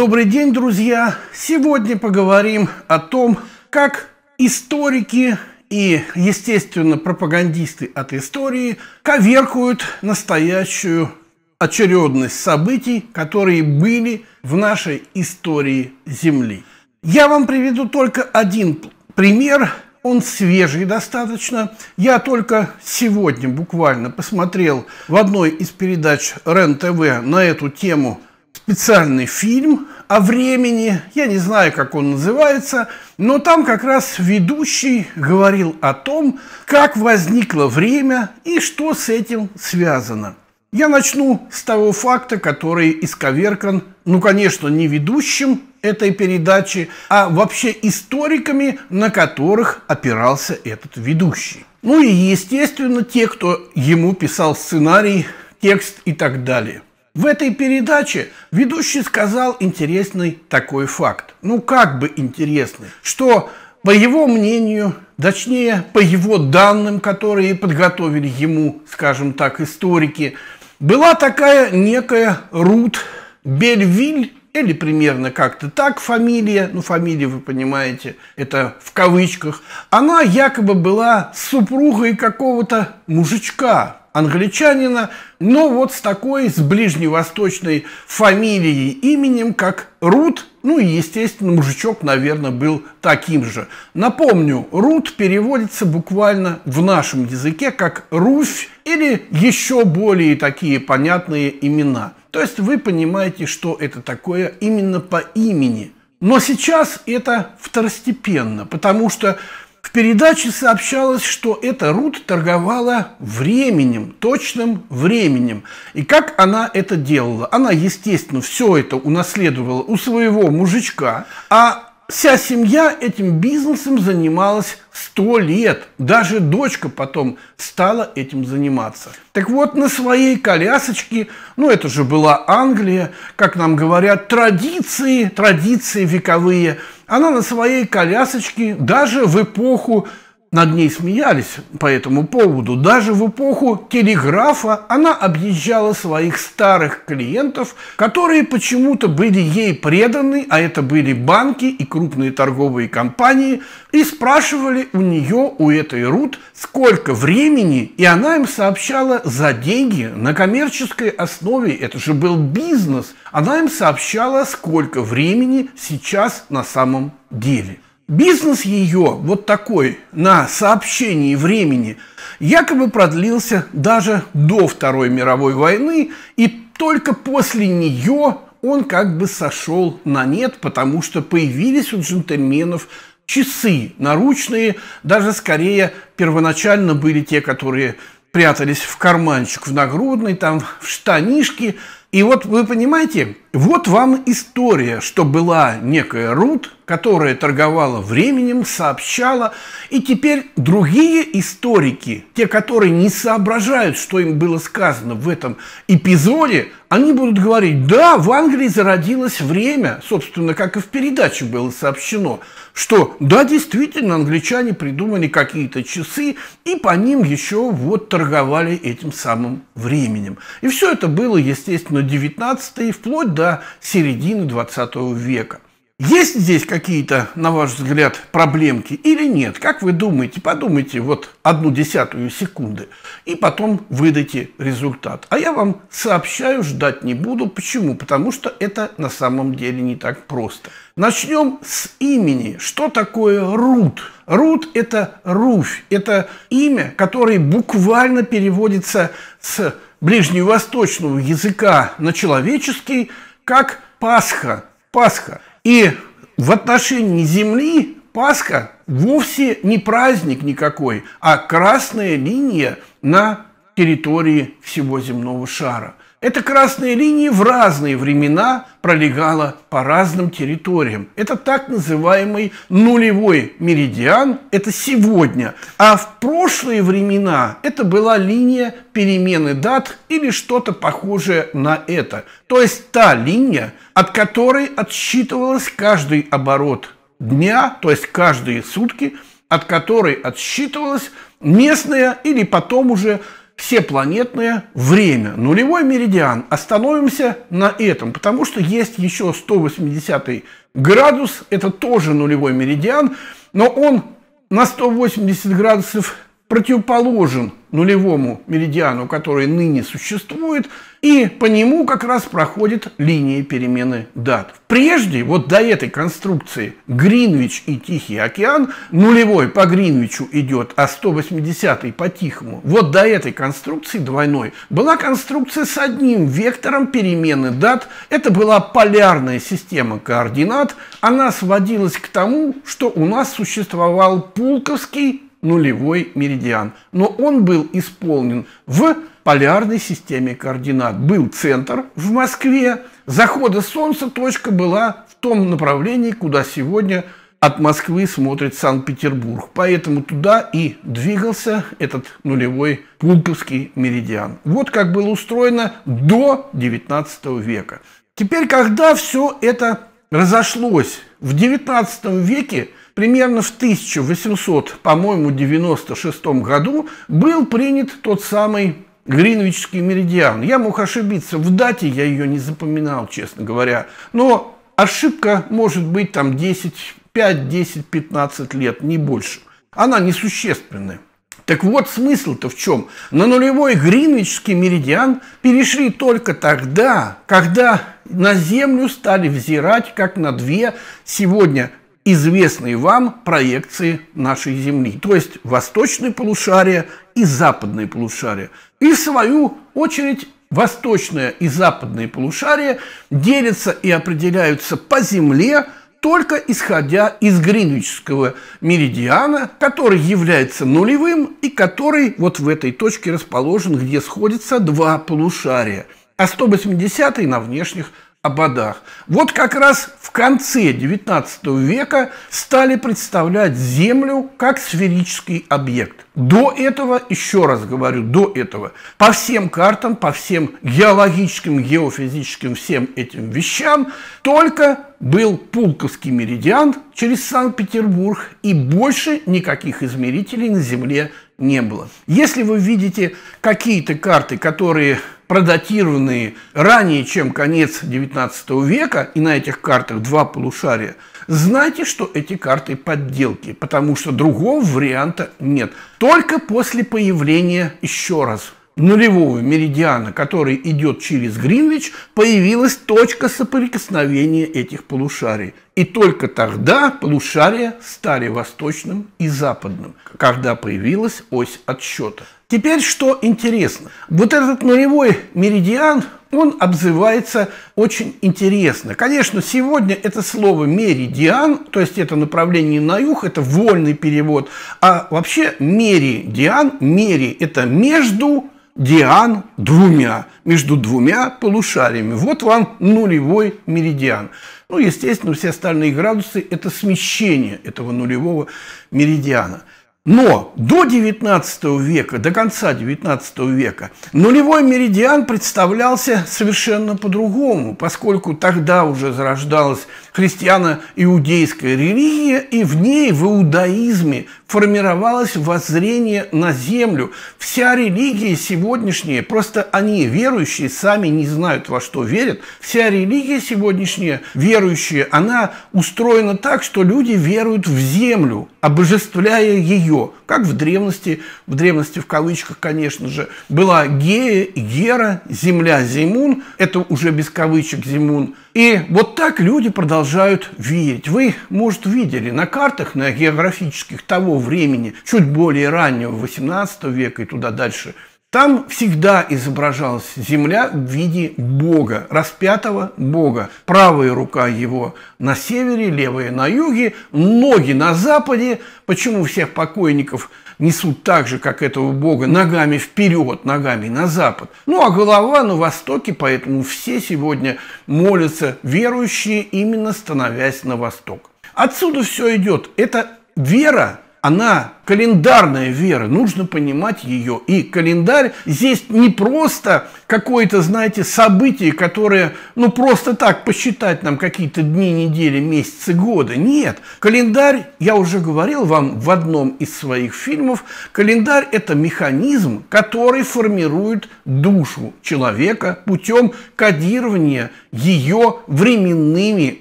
Добрый день, друзья! Сегодня поговорим о том, как историки и, естественно, пропагандисты от истории коверкуют настоящую очередность событий, которые были в нашей истории Земли. Я вам приведу только один пример, он свежий достаточно. Я только сегодня буквально посмотрел в одной из передач РЕН-ТВ на эту тему специальный фильм о времени, я не знаю, как он называется, но там как раз ведущий говорил о том, как возникло время и что с этим связано. Я начну с того факта, который исковеркан, ну, конечно, не ведущим этой передачи, а вообще историками, на которых опирался этот ведущий. Ну и, естественно, те, кто ему писал сценарий, текст и так далее – в этой передаче ведущий сказал интересный такой факт. Ну, как бы интересный, что, по его мнению, точнее, по его данным, которые подготовили ему, скажем так, историки, была такая некая Рут Бельвиль, или примерно как-то так фамилия, ну фамилия вы понимаете, это в кавычках, она якобы была супругой какого-то мужичка, англичанина, но вот с такой, с ближневосточной фамилией, именем, как Рут, ну и, естественно, мужичок, наверное, был таким же. Напомню, Рут переводится буквально в нашем языке как Руфь или еще более такие понятные имена. То есть вы понимаете, что это такое именно по имени. Но сейчас это второстепенно, потому что в передаче сообщалось, что эта Рут торговала временем, точным временем. И как она это делала? Она, естественно, все это унаследовала у своего мужичка, а вся семья этим бизнесом занималась сто лет. Даже дочка потом стала этим заниматься. Так вот, на своей колясочке, ну это же была Англия, как нам говорят, традиции, традиции вековые, она на своей колясочке даже в эпоху над ней смеялись по этому поводу. Даже в эпоху телеграфа она объезжала своих старых клиентов, которые почему-то были ей преданы, а это были банки и крупные торговые компании, и спрашивали у нее, у этой Рут, сколько времени, и она им сообщала за деньги на коммерческой основе, это же был бизнес, она им сообщала, сколько времени сейчас на самом деле. Бизнес ее, вот такой, на сообщении времени, якобы продлился даже до Второй мировой войны, и только после нее он как бы сошел на нет, потому что появились у джентльменов часы наручные, даже скорее первоначально были те, которые прятались в карманчик, в нагрудный, там, в штанишки. И вот вы понимаете, вот вам история, что была некая Рут, которая торговала временем, сообщала, и теперь другие историки, те, которые не соображают, что им было сказано в этом эпизоде, они будут говорить, да, в Англии зародилось время, собственно, как и в передаче было сообщено, что да, действительно, англичане придумали какие-то часы, и по ним еще вот торговали этим самым временем. И все это было, естественно, 19 и вплоть до середины 20 века. Есть здесь какие-то, на ваш взгляд, проблемки или нет? Как вы думаете? Подумайте вот одну десятую секунды и потом выдайте результат. А я вам сообщаю, ждать не буду. Почему? Потому что это на самом деле не так просто. Начнем с имени. Что такое Рут? Рут – это Руфь, это имя, которое буквально переводится с ближневосточного языка на человеческий как Пасха. Пасха. И в отношении Земли Пасха вовсе не праздник никакой, а красная линия на территории всего земного шара. Эта красная линия в разные времена пролегала по разным территориям. Это так называемый нулевой меридиан, это сегодня. А в прошлые времена это была линия перемены дат или что-то похожее на это. То есть та линия, от которой отсчитывалась каждый оборот дня, то есть каждые сутки, от которой отсчитывалась местная или потом уже все планетное время, нулевой меридиан. Остановимся на этом, потому что есть еще 180 градус, это тоже нулевой меридиан, но он на 180 градусов противоположен нулевому меридиану, который ныне существует, и по нему как раз проходит линия перемены дат. Прежде, вот до этой конструкции Гринвич и Тихий океан, нулевой по Гринвичу идет, а 180 по Тихому, вот до этой конструкции двойной была конструкция с одним вектором перемены дат. Это была полярная система координат. Она сводилась к тому, что у нас существовал Пулковский нулевой меридиан. Но он был исполнен в полярной системе координат. Был центр в Москве, захода Солнца точка была в том направлении, куда сегодня от Москвы смотрит Санкт-Петербург. Поэтому туда и двигался этот нулевой пулковский меридиан. Вот как было устроено до 19 века. Теперь, когда все это разошлось, в 19 веке примерно в 1800, по-моему, 96 году был принят тот самый Гринвичский меридиан. Я мог ошибиться в дате, я ее не запоминал, честно говоря. Но ошибка может быть там 10, 5, 10, 15 лет, не больше. Она несущественная. Так вот, смысл-то в чем? На нулевой гринвичский меридиан перешли только тогда, когда на Землю стали взирать, как на две сегодня известные вам проекции нашей Земли, то есть восточное полушарие и западное полушарие. И в свою очередь восточное и западное полушария делятся и определяются по Земле только исходя из гринвичского меридиана, который является нулевым и который вот в этой точке расположен, где сходятся два полушария, а 180 на внешних ободах. Вот как раз в конце XIX века стали представлять Землю как сферический объект. До этого, еще раз говорю, до этого, по всем картам, по всем геологическим, геофизическим, всем этим вещам, только был Пулковский меридиан через Санкт-Петербург, и больше никаких измерителей на Земле не было. Если вы видите какие-то карты, которые продатированные ранее, чем конец XIX века, и на этих картах два полушария, знайте, что эти карты подделки, потому что другого варианта нет. Только после появления, еще раз, нулевого меридиана, который идет через Гринвич, появилась точка соприкосновения этих полушарий. И только тогда полушария стали восточным и западным, когда появилась ось отсчета. Теперь что интересно. Вот этот нулевой меридиан, он обзывается очень интересно. Конечно, сегодня это слово меридиан, то есть это направление на юг, это вольный перевод. А вообще меридиан, мери – это между диан двумя, между двумя полушариями. Вот вам нулевой меридиан. Ну, естественно, все остальные градусы – это смещение этого нулевого меридиана – но до 19 века, до конца 19 века, нулевой меридиан представлялся совершенно по-другому, поскольку тогда уже зарождалась христиано-иудейская религия, и в ней, в иудаизме, формировалось воззрение на землю. Вся религия сегодняшняя, просто они, верующие, сами не знают, во что верят. Вся религия сегодняшняя, верующая, она устроена так, что люди веруют в землю, обожествляя ее. Как в древности, в древности в кавычках, конечно же, была Гея, Гера, Земля, Земун. Это уже без кавычек Земун – и вот так люди продолжают верить. Вы, может, видели на картах, на географических того времени, чуть более раннего, 18 века и туда дальше, там всегда изображалась земля в виде Бога, распятого Бога. Правая рука его на севере, левая на юге, ноги на западе. Почему всех покойников несут так же, как этого Бога, ногами вперед, ногами на запад? Ну, а голова на востоке, поэтому все сегодня молятся верующие, именно становясь на восток. Отсюда все идет. Эта вера, она календарная вера, нужно понимать ее. И календарь здесь не просто какое-то, знаете, событие, которое, ну, просто так посчитать нам какие-то дни, недели, месяцы, года. Нет. Календарь, я уже говорил вам в одном из своих фильмов, календарь – это механизм, который формирует душу человека путем кодирования ее временными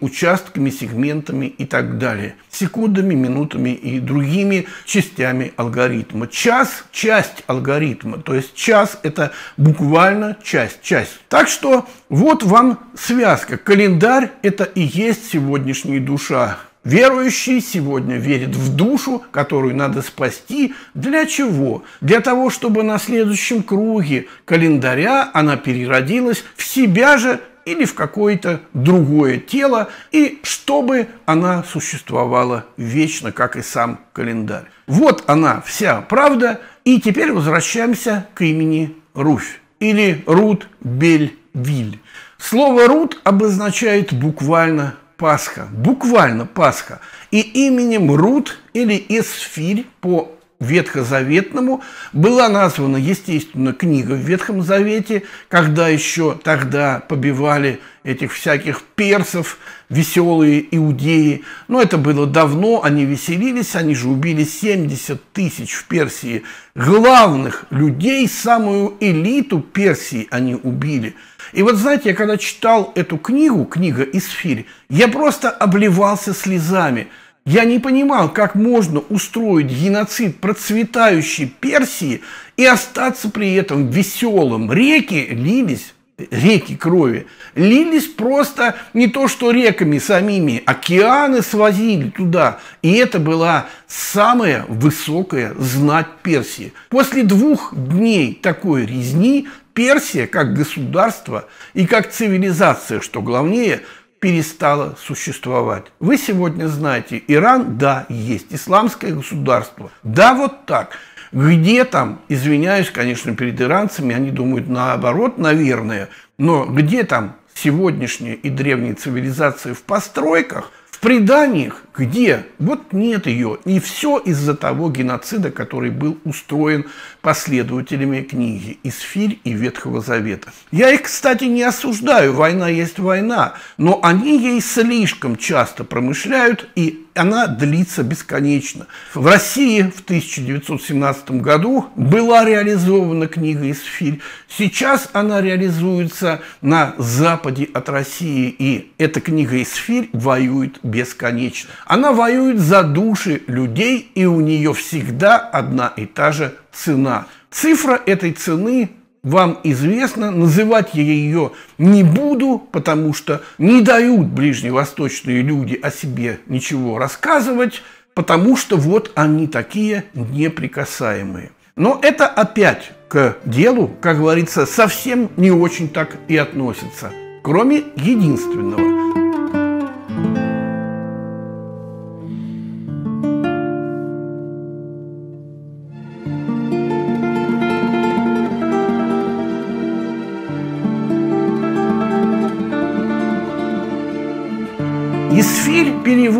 участками, сегментами и так далее, секундами, минутами и другими частями частями алгоритма. Час – часть алгоритма, то есть час – это буквально часть, часть. Так что вот вам связка. Календарь – это и есть сегодняшняя душа. Верующий сегодня верит в душу, которую надо спасти. Для чего? Для того, чтобы на следующем круге календаря она переродилась в себя же или в какое-то другое тело, и чтобы она существовала вечно, как и сам календарь. Вот она вся правда, и теперь возвращаемся к имени Руфь или Рут Бельвиль. Слово «рут» обозначает буквально Пасха, буквально Пасха. И именем Рут или Эсфирь по ветхозаветному была названа, естественно, книга в Ветхом Завете, когда еще тогда побивали этих всяких персов, веселые иудеи. Но это было давно, они веселились, они же убили 70 тысяч в Персии главных людей, самую элиту Персии они убили. И вот знаете, я когда читал эту книгу, книга «Исфирь», я просто обливался слезами – я не понимал, как можно устроить геноцид процветающей Персии и остаться при этом веселым. Реки лились реки крови, лились просто не то что реками самими, океаны свозили туда. И это была самая высокая знать Персии. После двух дней такой резни Персия как государство и как цивилизация, что главнее – перестала существовать. Вы сегодня знаете, Иран, да, есть. Исламское государство. Да, вот так. Где там, извиняюсь, конечно, перед иранцами, они думают наоборот, наверное, но где там сегодняшняя и древняя цивилизация в постройках, в преданиях где? Вот нет ее. И все из-за того геноцида, который был устроен последователями книги Исфирь и Ветхого Завета. Я их, кстати, не осуждаю. Война есть война. Но они ей слишком часто промышляют и она длится бесконечно. В России в 1917 году была реализована книга из Филь. Сейчас она реализуется на западе от России. И эта книга из Филь воюет бесконечно. Она воюет за души людей, и у нее всегда одна и та же цена. Цифра этой цены вам известно, называть я ее не буду, потому что не дают ближневосточные люди о себе ничего рассказывать, потому что вот они такие неприкасаемые. Но это опять к делу, как говорится, совсем не очень так и относится, кроме единственного –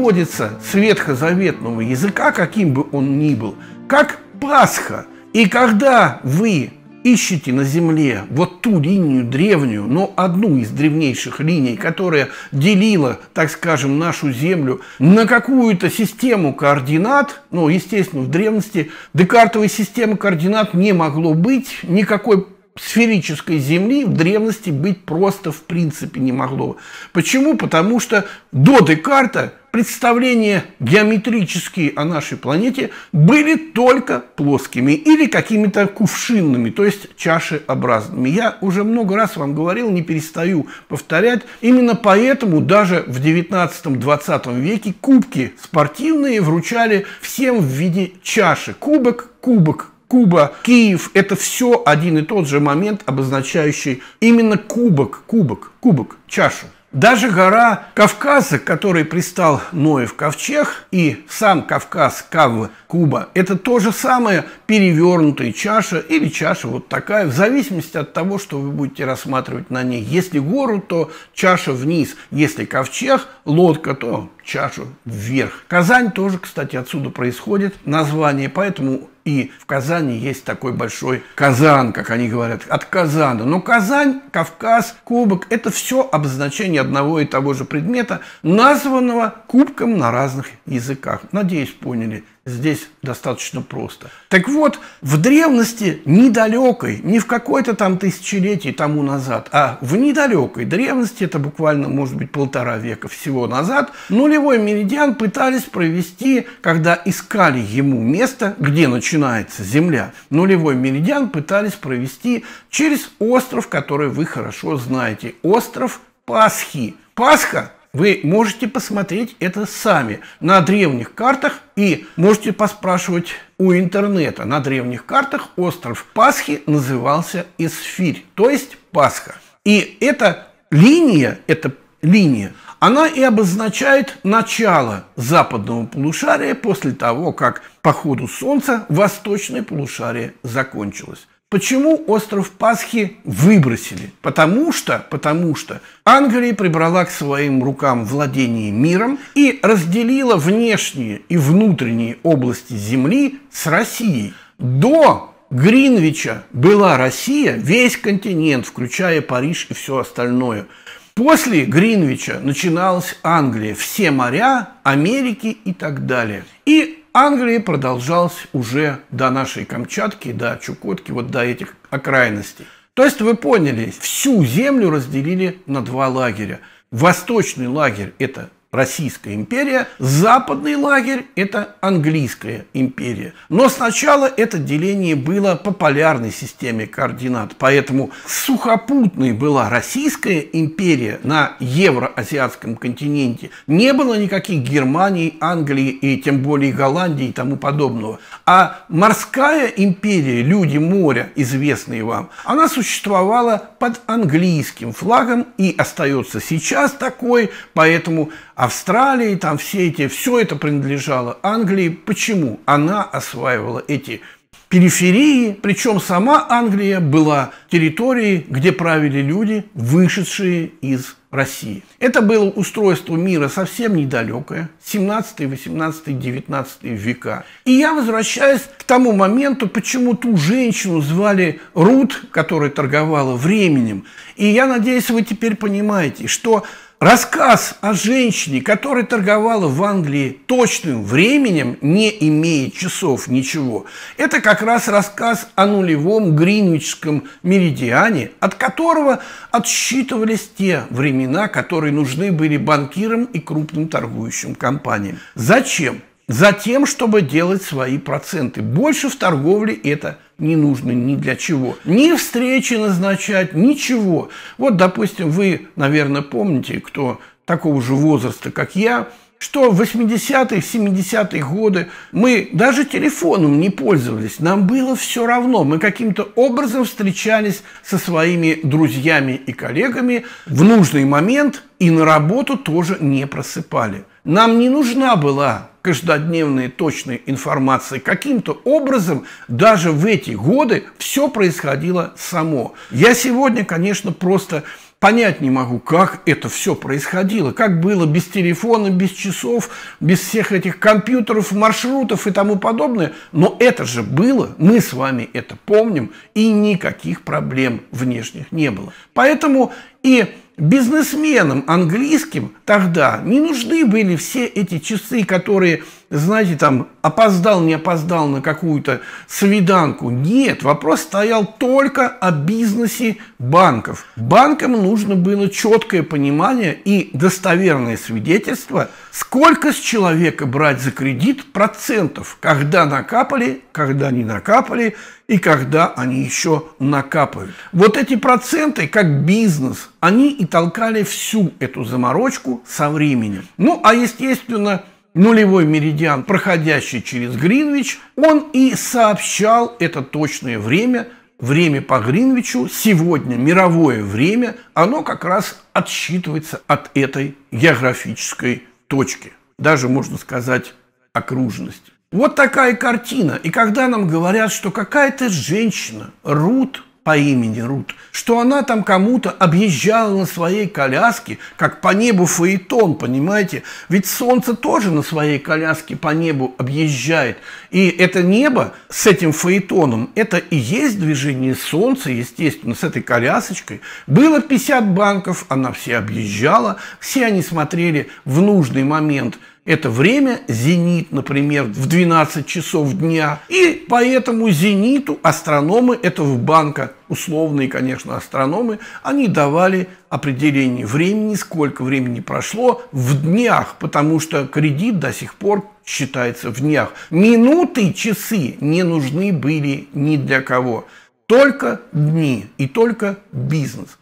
переводится с ветхозаветного языка, каким бы он ни был, как Пасха. И когда вы ищете на земле вот ту линию древнюю, но одну из древнейших линий, которая делила, так скажем, нашу землю на какую-то систему координат, ну, естественно, в древности декартовой системы координат не могло быть, никакой сферической Земли в древности быть просто в принципе не могло. Почему? Потому что до Декарта представления геометрические о нашей планете были только плоскими или какими-то кувшинными, то есть чашеобразными. Я уже много раз вам говорил, не перестаю повторять, именно поэтому даже в 19-20 веке кубки спортивные вручали всем в виде чаши. Кубок, кубок, Куба, Киев – это все один и тот же момент, обозначающий именно кубок, кубок, кубок, чашу. Даже гора Кавказа, к которой пристал Ноев ковчег, и сам Кавказ Кавва Куба, это то же самое перевернутая чаша или чаша вот такая, в зависимости от того, что вы будете рассматривать на ней. Если гору, то чаша вниз, если ковчег, лодка, то чашу вверх. Казань тоже, кстати, отсюда происходит название, поэтому и в Казани есть такой большой Казан, как они говорят, от Казана. Но Казань, Кавказ, Кубок – это все обозначение одного и того же предмета, названного кубком на разных языках. Надеюсь, поняли Здесь достаточно просто. Так вот, в древности недалекой, не в какой-то там тысячелетии тому назад, а в недалекой древности, это буквально, может быть, полтора века всего назад, нулевой меридиан пытались провести, когда искали ему место, где начинается Земля. Нулевой меридиан пытались провести через остров, который вы хорошо знаете. Остров Пасхи. Пасха вы можете посмотреть это сами на древних картах и можете поспрашивать у интернета. На древних картах остров Пасхи назывался Эсфирь, то есть Пасха. И эта линия, эта линия, она и обозначает начало западного полушария после того, как по ходу Солнца восточное полушарие закончилось. Почему остров Пасхи выбросили? Потому что, потому что Англия прибрала к своим рукам владение миром и разделила внешние и внутренние области земли с Россией. До Гринвича была Россия, весь континент, включая Париж и все остальное. После Гринвича начиналась Англия, все моря, Америки и так далее. И Англии продолжалось уже до нашей Камчатки, до Чукотки, вот до этих окраинностей. То есть вы поняли, всю землю разделили на два лагеря. Восточный лагерь – это Российская империя, западный лагерь – это Английская империя. Но сначала это деление было по полярной системе координат, поэтому сухопутной была Российская империя на евроазиатском континенте. Не было никаких Германии, Англии и тем более Голландии и тому подобного. А морская империя, люди моря, известные вам, она существовала под английским флагом и остается сейчас такой, поэтому Австралии, там все эти, все это принадлежало Англии. Почему? Она осваивала эти периферии, причем сама Англия была территорией, где правили люди, вышедшие из России. Это было устройство мира совсем недалекое, 17, 18, 19 века. И я возвращаюсь к тому моменту, почему ту женщину звали Рут, которая торговала временем. И я надеюсь, вы теперь понимаете, что Рассказ о женщине, которая торговала в Англии точным временем, не имея часов ничего, это как раз рассказ о нулевом гринвичском меридиане, от которого отсчитывались те времена, которые нужны были банкирам и крупным торгующим компаниям. Зачем? Затем, чтобы делать свои проценты. Больше в торговле это не нужно ни для чего. Ни встречи назначать, ничего. Вот, допустим, вы, наверное, помните, кто такого же возраста, как я, что в 80-х, 70-е годы мы даже телефоном не пользовались, нам было все равно. Мы каким-то образом встречались со своими друзьями и коллегами в нужный момент и на работу тоже не просыпали. Нам не нужна была каждодневная точная информация. Каким-то образом даже в эти годы все происходило само. Я сегодня, конечно, просто понять не могу, как это все происходило, как было без телефона, без часов, без всех этих компьютеров, маршрутов и тому подобное. Но это же было, мы с вами это помним, и никаких проблем внешних не было. Поэтому и бизнесменам английским тогда не нужны были все эти часы, которые знаете, там, опоздал, не опоздал на какую-то свиданку. Нет, вопрос стоял только о бизнесе банков. Банкам нужно было четкое понимание и достоверное свидетельство, сколько с человека брать за кредит процентов, когда накапали, когда не накапали и когда они еще накапают. Вот эти проценты, как бизнес, они и толкали всю эту заморочку со временем. Ну, а естественно, нулевой меридиан, проходящий через Гринвич, он и сообщал это точное время, время по Гринвичу, сегодня мировое время, оно как раз отсчитывается от этой географической точки, даже можно сказать окружность. Вот такая картина. И когда нам говорят, что какая-то женщина, Рут по имени Рут, что она там кому-то объезжала на своей коляске, как по небу фаэтон, понимаете? Ведь солнце тоже на своей коляске по небу объезжает. И это небо с этим фаэтоном, это и есть движение солнца, естественно, с этой колясочкой. Было 50 банков, она все объезжала, все они смотрели в нужный момент – это время зенит, например, в 12 часов дня. И по этому зениту астрономы этого банка, условные, конечно, астрономы, они давали определение времени, сколько времени прошло в днях, потому что кредит до сих пор считается в днях. Минуты, часы не нужны были ни для кого. Только дни и только бизнес.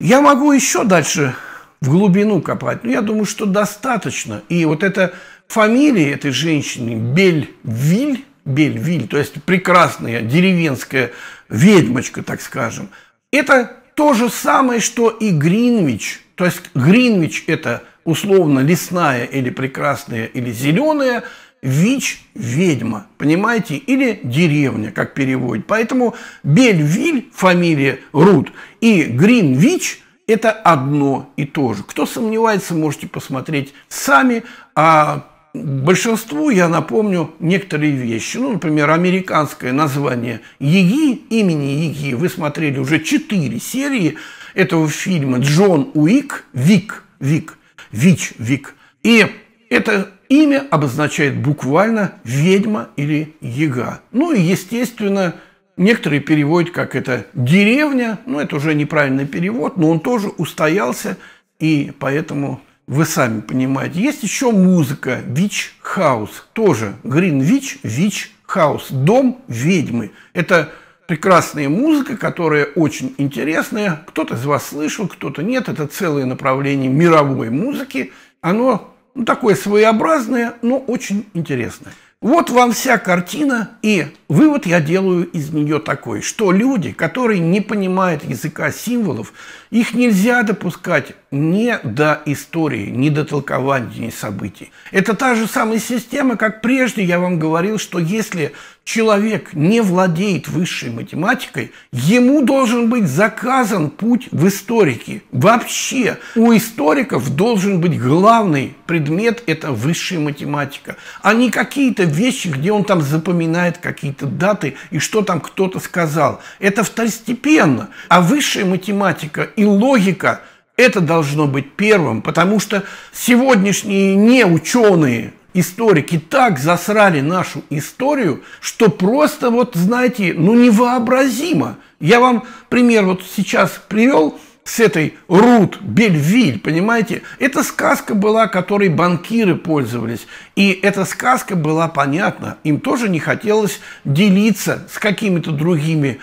Я могу еще дальше в глубину копать. но ну, я думаю, что достаточно. И вот эта фамилия этой женщины Бельвиль, Бельвиль, то есть прекрасная деревенская ведьмочка, так скажем, это то же самое, что и Гринвич. То есть Гринвич – это условно лесная или прекрасная или зеленая, Вич – ведьма, понимаете, или деревня, как переводит. Поэтому Бельвиль – фамилия Рут, и Гринвич – это одно и то же. Кто сомневается, можете посмотреть сами. А большинству я напомню некоторые вещи. Ну, например, американское название «Яги», имени Яги, вы смотрели уже четыре серии этого фильма «Джон Уик», «Вик», «Вик», «Вич», «Вик». И это имя обозначает буквально «ведьма» или «яга». Ну и, естественно, Некоторые переводят как это «деревня», ну, это уже неправильный перевод, но он тоже устоялся, и поэтому вы сами понимаете. Есть еще музыка «Вич Хаус», тоже «Гринвич», «Вич Хаус», «Дом ведьмы». Это прекрасная музыка, которая очень интересная. Кто-то из вас слышал, кто-то нет. Это целое направление мировой музыки. Оно ну, такое своеобразное, но очень интересное. Вот вам вся картина, и вывод я делаю из нее такой, что люди, которые не понимают языка символов, их нельзя допускать не до истории, не до толкования событий. Это та же самая система, как прежде я вам говорил, что если человек не владеет высшей математикой, ему должен быть заказан путь в историки. Вообще у историков должен быть главный предмет – это высшая математика, а не какие-то вещи, где он там запоминает какие-то даты и что там кто-то сказал. Это второстепенно. А высшая математика и логика – это должно быть первым, потому что сегодняшние неученые историки так засрали нашу историю, что просто вот, знаете, ну невообразимо. Я вам пример вот сейчас привел с этой Рут Бельвиль, понимаете? Эта сказка была, которой банкиры пользовались. И эта сказка была понятна. Им тоже не хотелось делиться с какими-то другими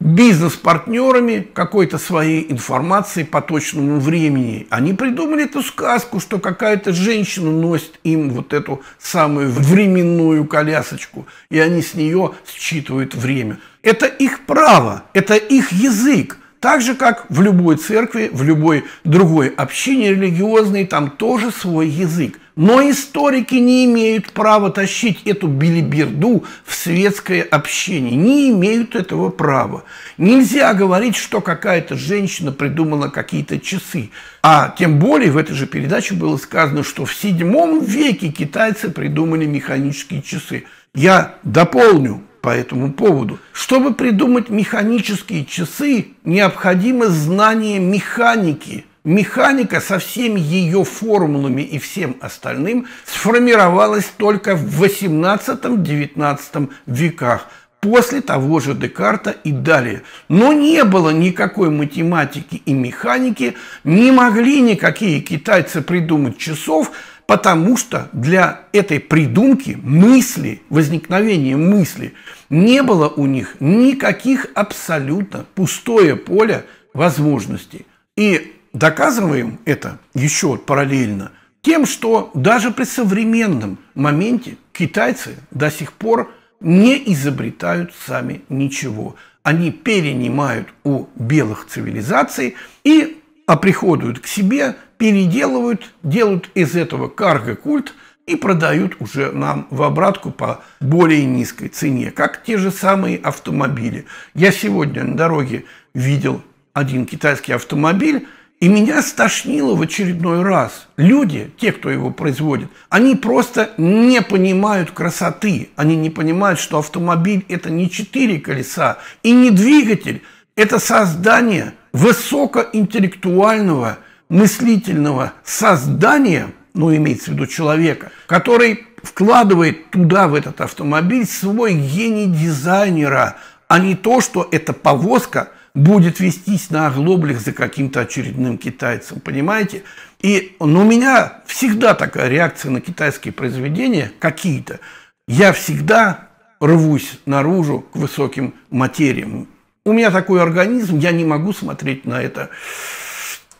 бизнес-партнерами какой-то своей информации по точному времени. Они придумали эту сказку, что какая-то женщина носит им вот эту самую временную колясочку, и они с нее считывают время. Это их право, это их язык. Так же, как в любой церкви, в любой другой общине религиозной, там тоже свой язык. Но историки не имеют права тащить эту билиберду в светское общение. Не имеют этого права. Нельзя говорить, что какая-то женщина придумала какие-то часы. А тем более в этой же передаче было сказано, что в VII веке китайцы придумали механические часы. Я дополню по этому поводу. Чтобы придумать механические часы, необходимо знание механики, Механика со всеми ее формулами и всем остальным сформировалась только в 18-19 веках, после того же Декарта и далее. Но не было никакой математики и механики, не могли никакие китайцы придумать часов, потому что для этой придумки мысли, возникновения мысли, не было у них никаких абсолютно пустое поле возможностей. И доказываем это еще параллельно тем, что даже при современном моменте китайцы до сих пор не изобретают сами ничего. Они перенимают у белых цивилизаций и оприходуют а к себе, переделывают, делают из этого карго-культ и продают уже нам в обратку по более низкой цене, как те же самые автомобили. Я сегодня на дороге видел один китайский автомобиль, и меня стошнило в очередной раз. Люди, те, кто его производит, они просто не понимают красоты. Они не понимают, что автомобиль – это не четыре колеса и не двигатель. Это создание высокоинтеллектуального, мыслительного создания, ну, имеется в виду человека, который вкладывает туда, в этот автомобиль, свой гений дизайнера, а не то, что это повозка – будет вестись на оглоблях за каким-то очередным китайцем, понимаете? И ну, у меня всегда такая реакция на китайские произведения какие-то. Я всегда рвусь наружу к высоким материям. У меня такой организм, я не могу смотреть на это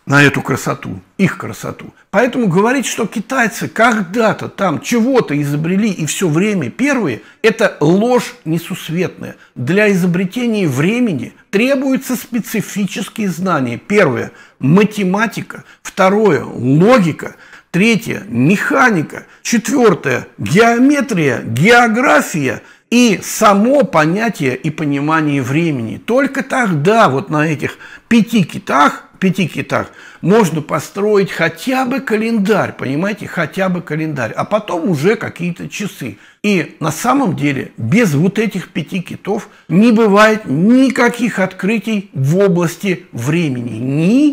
на эту красоту, их красоту. Поэтому говорить, что китайцы когда-то там чего-то изобрели и все время первые, это ложь несусветная. Для изобретения времени требуются специфические знания. Первое – математика. Второе – логика. Третье – механика. Четвертое – геометрия, география – и само понятие и понимание времени. Только тогда вот на этих пяти китах пяти китах можно построить хотя бы календарь, понимаете, хотя бы календарь, а потом уже какие-то часы. И на самом деле без вот этих пяти китов не бывает никаких открытий в области времени.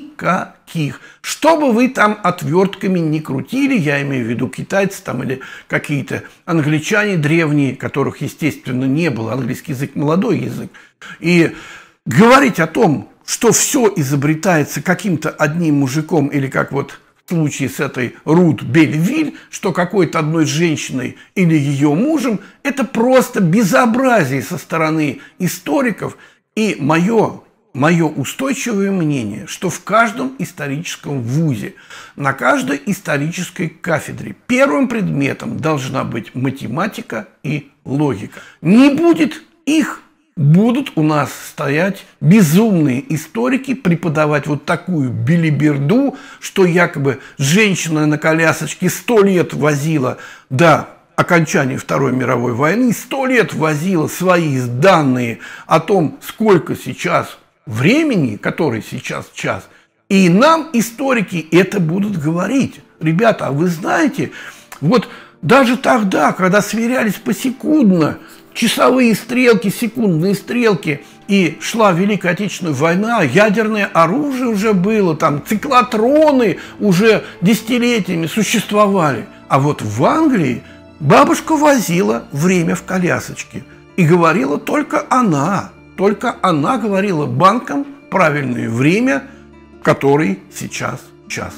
Никаких. Что бы вы там отвертками не крутили, я имею в виду китайцы там или какие-то англичане древние, которых, естественно, не было. Английский язык – молодой язык. И говорить о том, что все изобретается каким-то одним мужиком или как вот в случае с этой Рут Бельвиль, что какой-то одной женщиной или ее мужем, это просто безобразие со стороны историков. И мое, мое устойчивое мнение, что в каждом историческом вузе, на каждой исторической кафедре первым предметом должна быть математика и логика. Не будет их, будут у нас стоять безумные историки, преподавать вот такую билиберду, что якобы женщина на колясочке сто лет возила до окончания Второй мировой войны, сто лет возила свои данные о том, сколько сейчас времени, который сейчас час, и нам историки это будут говорить. Ребята, а вы знаете, вот даже тогда, когда сверялись посекундно часовые стрелки, секундные стрелки, и шла Великая Отечественная война, ядерное оружие уже было, там циклотроны уже десятилетиями существовали. А вот в Англии бабушка возила время в колясочке. И говорила только она, только она говорила банкам правильное время, который сейчас час.